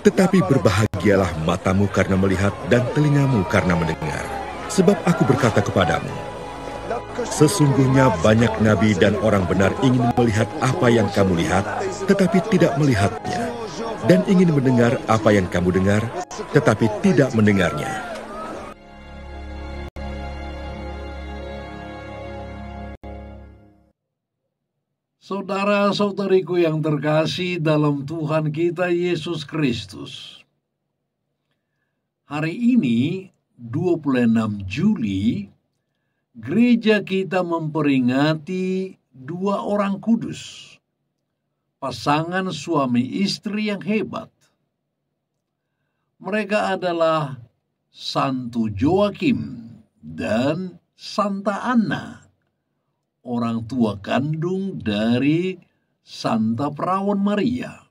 Tetapi berbahagialah matamu karena melihat dan telingamu karena mendengar. Sebab aku berkata kepadamu, sesungguhnya banyak nabi dan orang benar ingin melihat apa yang kamu lihat, tetapi tidak melihatnya. Dan ingin mendengar apa yang kamu dengar, tetapi tidak mendengarnya. Saudara-saudariku yang terkasih dalam Tuhan kita Yesus Kristus. Hari ini 26 Juli gereja kita memperingati dua orang kudus. Pasangan suami istri yang hebat. Mereka adalah Santo Joakim dan Santa Anna orang tua kandung dari Santa Perawan Maria.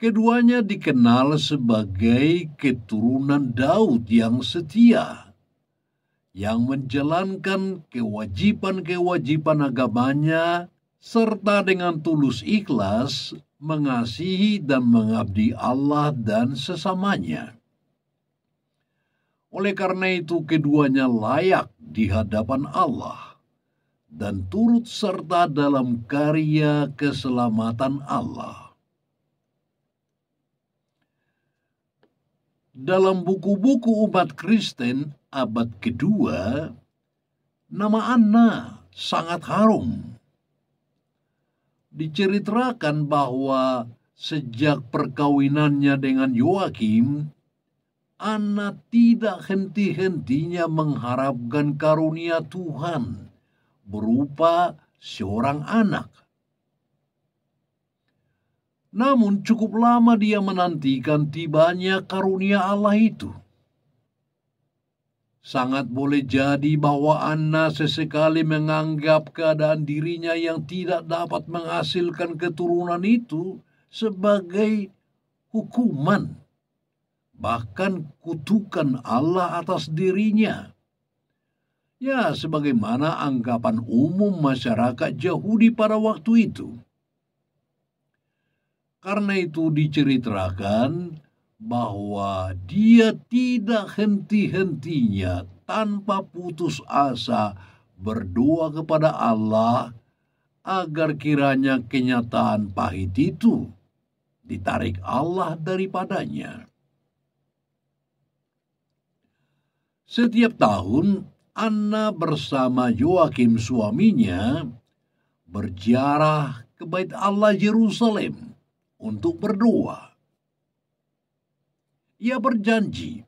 Keduanya dikenal sebagai keturunan Daud yang setia, yang menjalankan kewajiban-kewajiban agamanya serta dengan tulus ikhlas mengasihi dan mengabdi Allah dan sesamanya. Oleh karena itu keduanya layak di hadapan Allah dan turut serta dalam karya keselamatan Allah. Dalam buku-buku umat Kristen abad kedua, nama Anna sangat harum. Diceritakan bahwa sejak perkawinannya dengan Yoakim, Ana tidak henti-hentinya mengharapkan karunia Tuhan berupa seorang anak. Namun cukup lama dia menantikan tibanya karunia Allah itu. Sangat boleh jadi bahwa Anna sesekali menganggap keadaan dirinya yang tidak dapat menghasilkan keturunan itu sebagai hukuman bahkan kutukan Allah atas dirinya. Ya, sebagaimana anggapan umum masyarakat Yahudi pada waktu itu. Karena itu diceritakan bahwa dia tidak henti-hentinya tanpa putus asa berdoa kepada Allah agar kiranya kenyataan pahit itu ditarik Allah daripadanya. Setiap tahun, Anna bersama Joakim suaminya berziarah ke Bait Allah Yerusalem untuk berdoa. Ia berjanji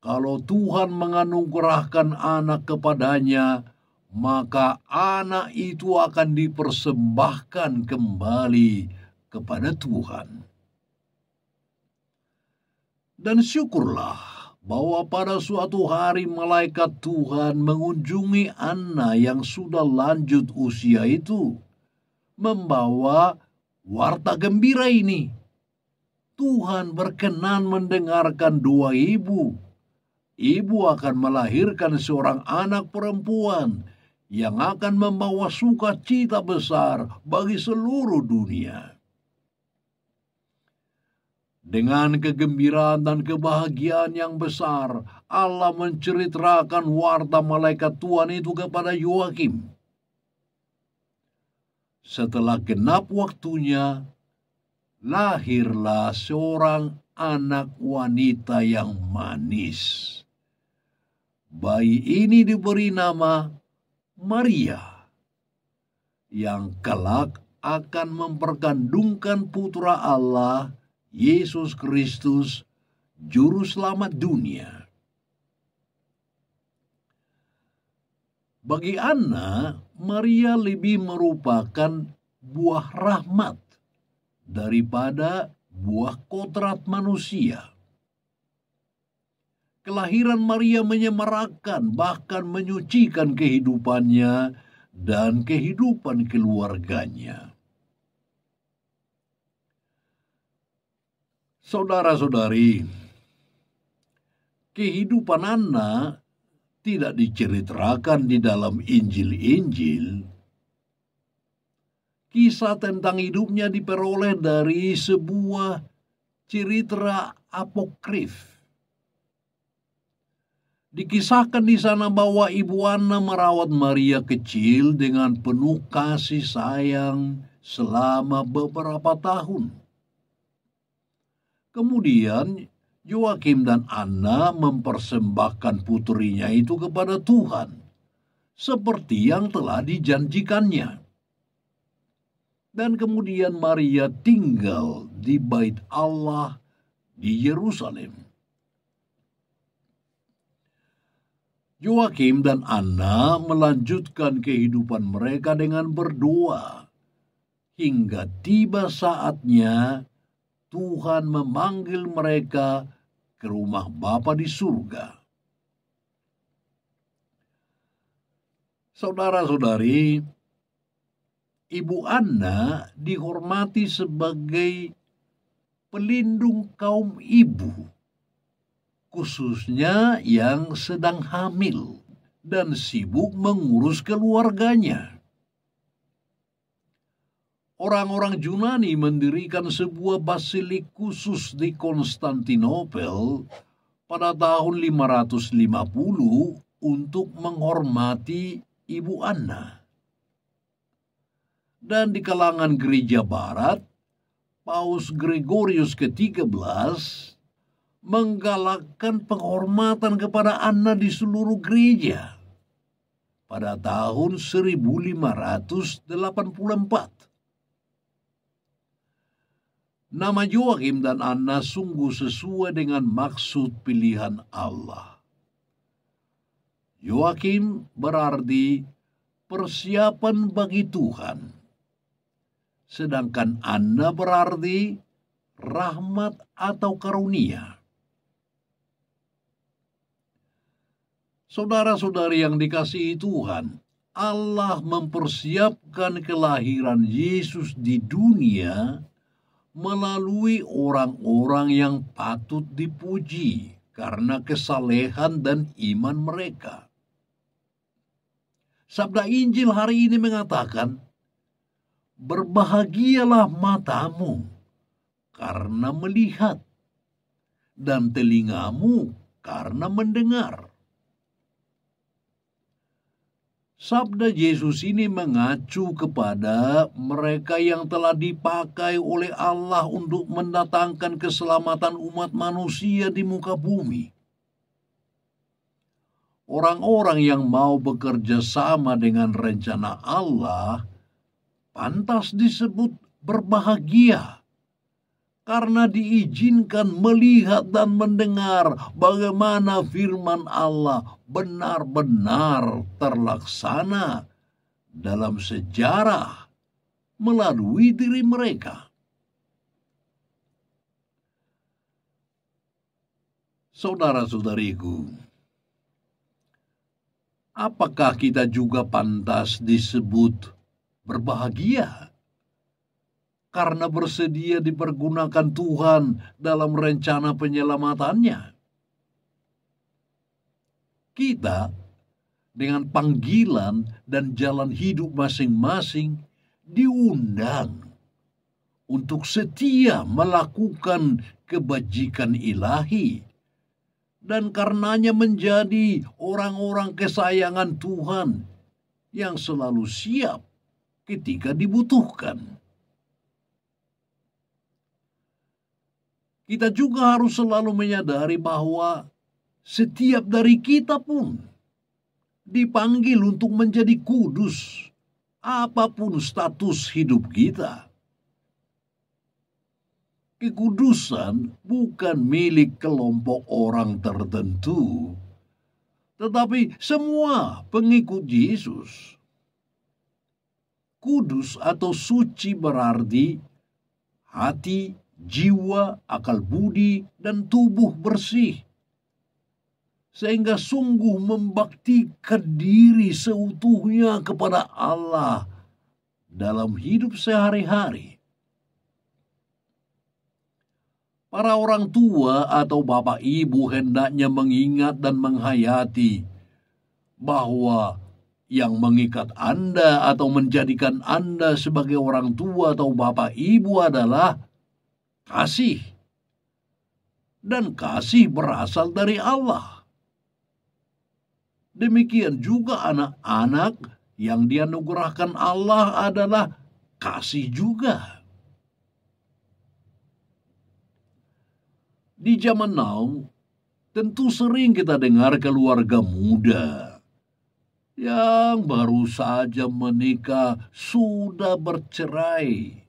kalau Tuhan menganugerahkan anak kepadanya, maka anak itu akan dipersembahkan kembali kepada Tuhan. Dan syukurlah bahwa pada suatu hari malaikat Tuhan mengunjungi Anna yang sudah lanjut usia itu, membawa warta gembira ini. Tuhan berkenan mendengarkan dua ibu. Ibu akan melahirkan seorang anak perempuan yang akan membawa sukacita besar bagi seluruh dunia. Dengan kegembiraan dan kebahagiaan yang besar, Allah menceritakan warta malaikat Tuhan itu kepada Yoakim. Setelah genap waktunya, lahirlah seorang anak wanita yang manis. Bayi ini diberi nama Maria, yang kelak akan memperkandungkan putra Allah Yesus Kristus, Juru Selamat dunia. Bagi Anna, Maria lebih merupakan buah rahmat daripada buah kodrat manusia. Kelahiran Maria menyemarakan, bahkan menyucikan kehidupannya dan kehidupan keluarganya. Saudara-saudari, kehidupan Anda tidak diceritakan di dalam Injil-Injil. Kisah tentang hidupnya diperoleh dari sebuah cerita apokrif. Dikisahkan di sana bahwa Ibu Anna merawat Maria kecil dengan penuh kasih sayang selama beberapa tahun Kemudian Yoakim dan Anna mempersembahkan putrinya itu kepada Tuhan, seperti yang telah dijanjikannya. Dan kemudian Maria tinggal di Bait Allah di Yerusalem. Joakim dan Anna melanjutkan kehidupan mereka dengan berdoa hingga tiba saatnya Tuhan memanggil mereka ke rumah Bapa di surga. Saudara-saudari, Ibu Anna dihormati sebagai pelindung kaum ibu, khususnya yang sedang hamil dan sibuk mengurus keluarganya orang-orang Yunani mendirikan sebuah basilik khusus di Konstantinopel pada tahun 550 untuk menghormati Ibu Anna. Dan di kalangan gereja barat, Paus Gregorius ke-13 menggalakkan penghormatan kepada Anna di seluruh gereja pada tahun 1584 Nama Joakim dan Anna sungguh sesuai dengan maksud pilihan Allah. Joakim berarti persiapan bagi Tuhan. Sedangkan Anna berarti rahmat atau karunia. Saudara-saudari yang dikasihi Tuhan, Allah mempersiapkan kelahiran Yesus di dunia melalui orang-orang yang patut dipuji karena kesalehan dan iman mereka. Sabda Injil hari ini mengatakan, Berbahagialah matamu karena melihat, dan telingamu karena mendengar Sabda Yesus ini mengacu kepada mereka yang telah dipakai oleh Allah untuk mendatangkan keselamatan umat manusia di muka bumi. Orang-orang yang mau bekerja sama dengan rencana Allah pantas disebut berbahagia karena diizinkan melihat dan mendengar bagaimana firman Allah benar-benar terlaksana dalam sejarah melalui diri mereka. Saudara-saudariku, apakah kita juga pantas disebut berbahagia? karena bersedia dipergunakan Tuhan dalam rencana penyelamatannya. Kita dengan panggilan dan jalan hidup masing-masing diundang untuk setia melakukan kebajikan ilahi dan karenanya menjadi orang-orang kesayangan Tuhan yang selalu siap ketika dibutuhkan. kita juga harus selalu menyadari bahwa setiap dari kita pun dipanggil untuk menjadi kudus, apapun status hidup kita. Kekudusan bukan milik kelompok orang tertentu, tetapi semua pengikut Yesus. Kudus atau suci berarti hati jiwa, akal budi, dan tubuh bersih. Sehingga sungguh membakti kediri seutuhnya kepada Allah dalam hidup sehari-hari. Para orang tua atau bapak ibu hendaknya mengingat dan menghayati bahwa yang mengikat Anda atau menjadikan Anda sebagai orang tua atau bapak ibu adalah kasih. Dan kasih berasal dari Allah. Demikian juga anak-anak yang dianugerahkan Allah adalah kasih juga. Di zaman now, tentu sering kita dengar keluarga muda yang baru saja menikah sudah bercerai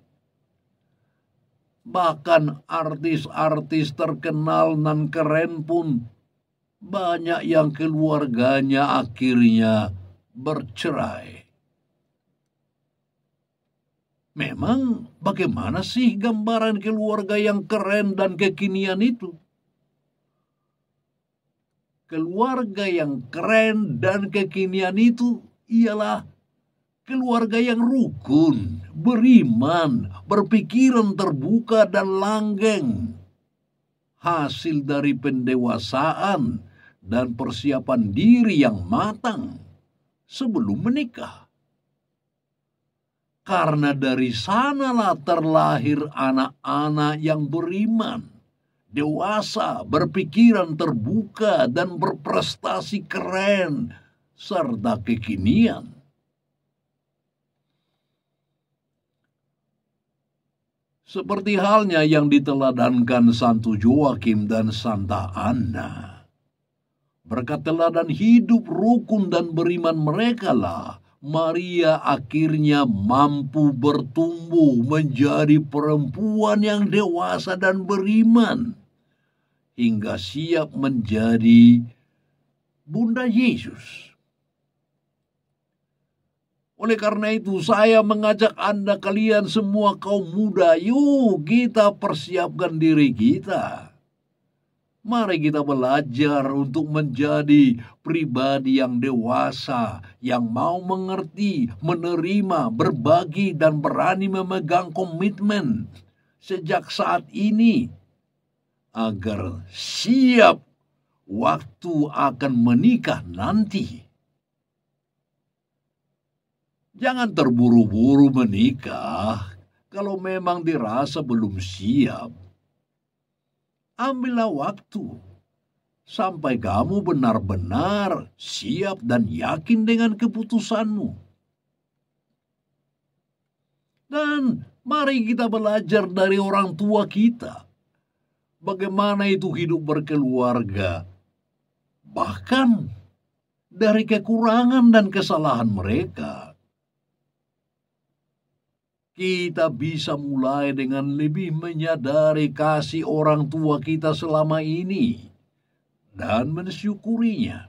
Bahkan artis-artis terkenal nan keren pun banyak yang keluarganya akhirnya bercerai. Memang bagaimana sih gambaran keluarga yang keren dan kekinian itu? Keluarga yang keren dan kekinian itu ialah keluarga yang rukun, beriman, berpikiran terbuka dan langgeng. Hasil dari pendewasaan dan persiapan diri yang matang sebelum menikah. Karena dari sanalah terlahir anak-anak yang beriman, dewasa, berpikiran terbuka, dan berprestasi keren, serta kekinian seperti halnya yang diteladankan Santo Joakim dan Santa Anna. Berkat teladan hidup rukun dan beriman mereka lah Maria akhirnya mampu bertumbuh menjadi perempuan yang dewasa dan beriman hingga siap menjadi Bunda Yesus. Oleh karena itu saya mengajak Anda kalian semua kaum muda, yuk kita persiapkan diri kita. Mari kita belajar untuk menjadi pribadi yang dewasa, yang mau mengerti, menerima, berbagi, dan berani memegang komitmen sejak saat ini, agar siap waktu akan menikah nanti. Jangan terburu-buru menikah kalau memang dirasa belum siap. Ambillah waktu sampai kamu benar-benar siap dan yakin dengan keputusanmu. Dan mari kita belajar dari orang tua kita. Bagaimana itu hidup berkeluarga? Bahkan dari kekurangan dan kesalahan mereka kita bisa mulai dengan lebih menyadari kasih orang tua kita selama ini dan mensyukurinya.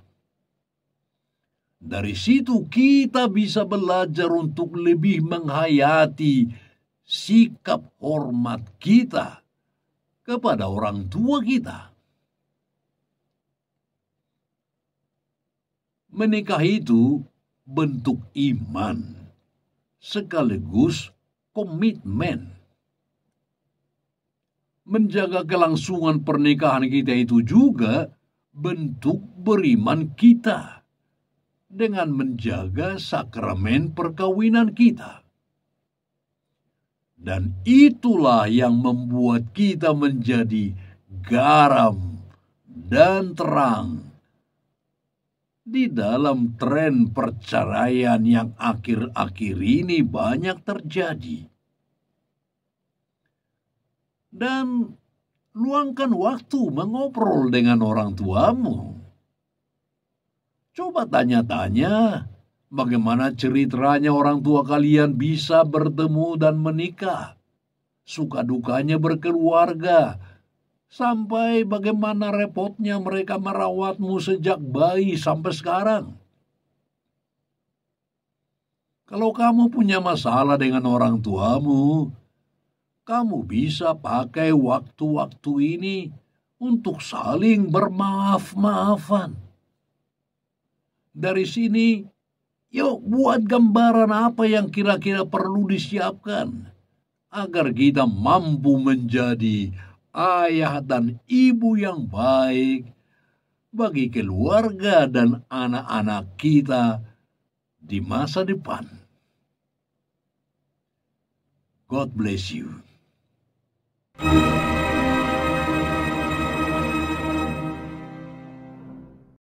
Dari situ kita bisa belajar untuk lebih menghayati sikap hormat kita kepada orang tua kita. Menikah itu bentuk iman sekaligus komitmen. Menjaga kelangsungan pernikahan kita itu juga bentuk beriman kita dengan menjaga sakramen perkawinan kita. Dan itulah yang membuat kita menjadi garam dan terang di dalam tren perceraian yang akhir-akhir ini banyak terjadi. Dan luangkan waktu mengobrol dengan orang tuamu. Coba tanya-tanya bagaimana ceritanya orang tua kalian bisa bertemu dan menikah. Suka dukanya berkeluarga, Sampai bagaimana repotnya mereka merawatmu sejak bayi sampai sekarang. Kalau kamu punya masalah dengan orang tuamu, kamu bisa pakai waktu-waktu ini untuk saling bermaaf-maafan. Dari sini, yuk buat gambaran apa yang kira-kira perlu disiapkan agar kita mampu menjadi ayah dan ibu yang baik bagi keluarga dan anak-anak kita di masa depan. God bless you. thank you